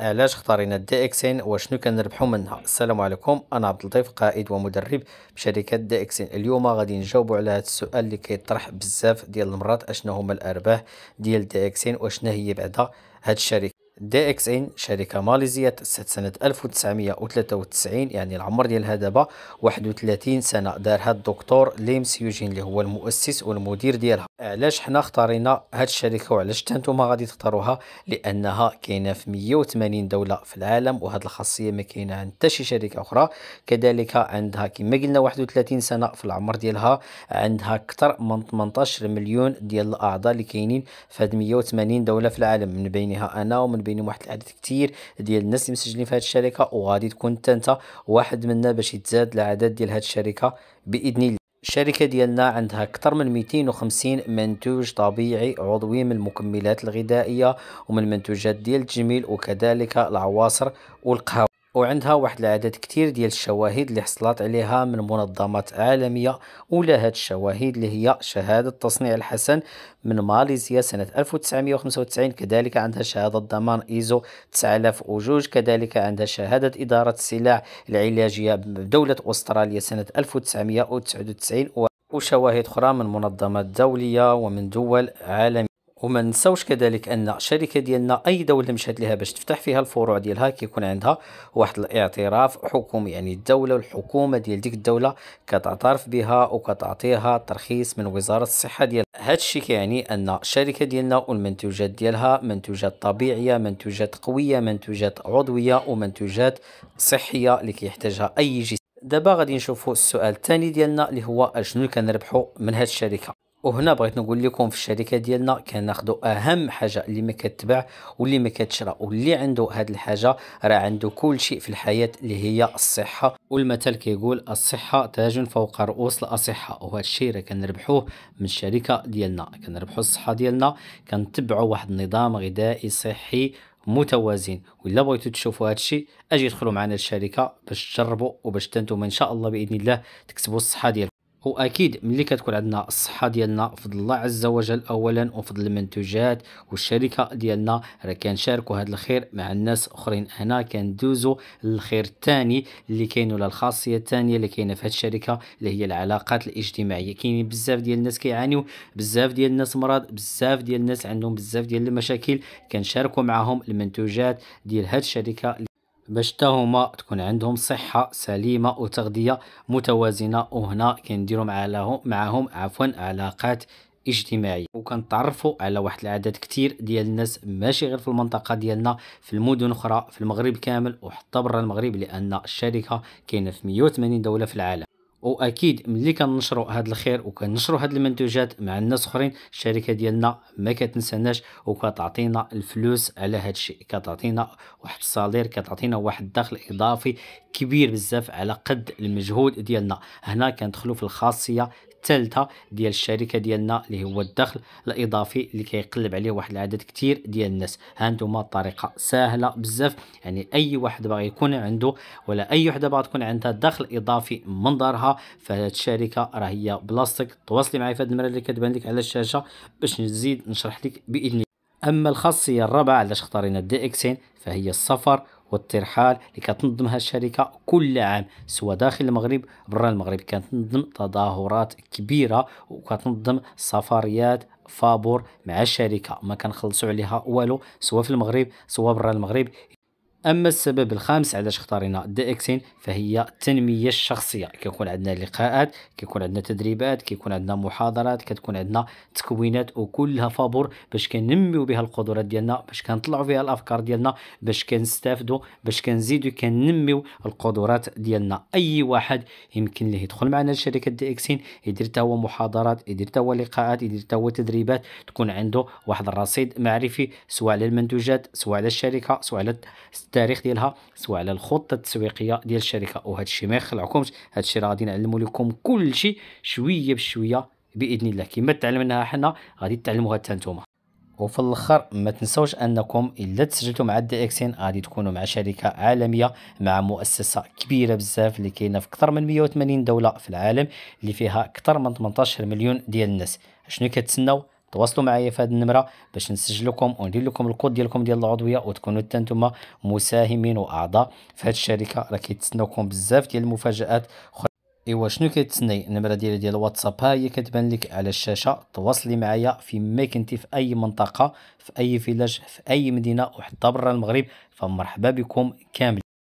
علاش اختارينا الدي اكسين وشنو كنربحو منها السلام عليكم انا عبد اللطيف قائد ومدرب بشركه دي اكسين اليوم غادي نجاوبوا على هذا السؤال اللي كيطرح بزاف ديال المرات اشنو هما الارباح ديال دي اكسين وشنو هي بعدا هاد الشركه دي اكس ان شركة ماليزية تأسست سنة 1993 يعني العمر ديالها دابا 31 سنة دارها الدكتور ليمس يوجين اللي هو المؤسس والمدير ديالها علاش حنا اختارينا هاد الشركه وعلاش حتى نتوما غادي تختاروها لانها كاينه في 180 دوله في العالم وهاد الخاصيه ما كاينه عند حتى شي شركه اخرى كذلك عندها كما قلنا 31 سنه في العمر ديالها عندها اكثر من 18 مليون ديال الاعضاء اللي كاينين في هاد 180 دوله في العالم من بينها انا ومن بين واحد العدد كثير ديال الناس اللي مسجلين في هاد الشركه وغادي تكون حتى انت واحد منا باش يتزاد العدد ديال هاد الشركه باذن الله الشركة ديالنا عندها أكثر من 250 منتوج طبيعي عضوي من المكملات الغذائية ومن منتوجات ديال التجميل وكذلك العواصر والقهوة وعندها واحد العدد كتير ديال الشواهد اللي حصلت عليها من منظمات عالمية ولا هاد الشواهد اللي هي شهادة تصنيع الحسن من ماليزيا سنة 1995 كذلك عندها شهادة ضمان إيزو 9002 كذلك عندها شهادة إدارة السلع العلاجية بدولة أستراليا سنة 1999 وشواهد أخرى من منظمات دولية ومن دول عالمية وما ننساوش كذلك ان الشركه ديالنا اي دوله مشات لها باش تفتح فيها الفروع ديالها كيكون عندها واحد الاعتراف حكومي يعني الدوله والحكومه ديال ديك الدوله كتعترف بها وكتعطيها ترخيص من وزاره الصحه ديالها هذا الشيء كيعني ان الشركه ديالنا والمنتوجات ديالها منتوجات طبيعيه منتوجات قويه منتوجات عضويه ومنتوجات صحيه اللي كيحتاجها اي جسم دابا غادي نشوفوا السؤال الثاني ديالنا اللي هو اشنو كنربحوا من هاد الشركه وهنا بغيت نقول لكم في الشركه ديالنا كناخذوا اهم حاجه اللي ما كتباع واللي ما كتشرى واللي عنده هاد الحاجه راه عنده كل شيء في الحياه اللي هي الصحه والمثل كيقول الصحه تاج فوق رؤوس الاصحه وهذا الشيء راه كنربحوه من الشركه ديالنا كنربحوا الصحه ديالنا كنتبعوا واحد النظام غذائي صحي متوازن ولا بغيتو تشوفوا الشيء اجي ادخلوا معنا الشركه باش تجربوا وباش تنتم ان شاء الله باذن الله تكسبوا الصحه ديالكم واكيد ملي كتكون عندنا الصحه ديالنا فضل الله عز وجل اولا وفضل المنتوجات والشركه ديالنا راه كنشاركوا هذا الخير مع الناس اخرين هنا كندوزو للخير الثاني اللي كاين ولا الخاصيه الثانيه اللي كاينه في هذه الشركه اللي هي العلاقات الاجتماعيه كاينين بزاف ديال الناس كيعانيو بزاف ديال الناس مرض بزاف ديال الناس عندهم بزاف ديال المشاكل كنشاركوا معاهم المنتوجات ديال هذه الشركه باش حتى هما تكون عندهم صحه سليمه وتغذيه متوازنه وهنا كنديروا معاهم معاهم عفوا علاقات اجتماعيه وكنتعرفوا على واحد العدد كتير ديال الناس ماشي غير في المنطقه ديالنا في المدن اخرى في المغرب كامل وحتى برا المغرب لان الشركه كاينه في 180 دوله في العالم واكيد ملي كنشروا هذا الخير وكنشروا هذه المنتوجات مع الناس اخرين الشركه ديالنا ما كتنساناش وكتعطينا الفلوس على هذا الشيء كتعطينا واحد الصالير كتعطينا واحد الدخل اضافي كبير بزاف على قد المجهود ديالنا هنا كندخلوا في الخاصيه الثالثه ديال الشركه ديالنا اللي هو الدخل الاضافي اللي كيقلب عليه واحد العدد كثير ديال الناس هانتوما الطريقه سهله بزاف يعني اي واحد باغي يكون عنده ولا اي وحده باغا تكون عندها دخل اضافي من دارها فهاد الشركه راه هي بلاصتك تواصلي معايا في هاد المره اللي كتبان لك على الشاشه باش نزيد نشرح لك باذن اما الخاصيه الرابعه علاش اختارينا دي اكسين فهي السفر والترحال اللي كتنظمها الشركه كل عام سواء داخل المغرب برا المغرب كتنظم تظاهرات كبيره وكتنظم سفريات فابور مع الشركه ما كنخلصوا عليها والو سواء في المغرب سواء برا المغرب اما السبب الخامس علاش اختارينا دي اكسين فهي التنميه الشخصيه كيكون عندنا لقاءات كيكون عندنا تدريبات كيكون عندنا محاضرات كتكون عندنا تكوينات وكلها فابور باش كننميو بها القدرات ديالنا باش كنطلعوا بها الافكار ديالنا باش كنستافدوا باش كنزيدوا كننميو القدرات ديالنا اي واحد يمكن ليه يدخل معنا لشركه دي اكسين يدير حتى هو محاضرات يدير حتى هو لقاءات يدير حتى هو تدريبات تكون عنده واحد الرصيد معرفي سواء على المنتوجات سواء على الشركه سواء على التاريخ ديالها سواء على الخطه التسويقيه ديال الشركه وهذا الشيء ما يخلعكمش هذا الشيء راه غادي نعلموا لكم كل شيء شويه بشويه باذن الله كما تعلمناها حنا غادي تعلموها حتى نتوما وفي الاخر ما تنسوش انكم الا تسجلتوا مع الدي اكسين غادي تكونوا مع شركه عالميه مع مؤسسه كبيره بزاف اللي كاينه في اكثر من 180 دوله في العالم اللي فيها اكثر من 18 مليون ديال الناس شنو كتسناو تواصلوا معايا في هذه النمره باش نسجل لكم وندير لكم الكود ديالكم ديال العضويه وتكونوا حتى نتوما مساهمين واعضاء في هذه الشركه راه كيتسناوكم بزاف ديال المفاجات ايوا شنو كيتسني النمره ديالي ديال الواتساب ها هي كتبان لك على الشاشه تواصلي معايا في ما كنتي في اي منطقه في اي فيلاج في اي مدينه وحتى برا المغرب فمرحبا بكم كامل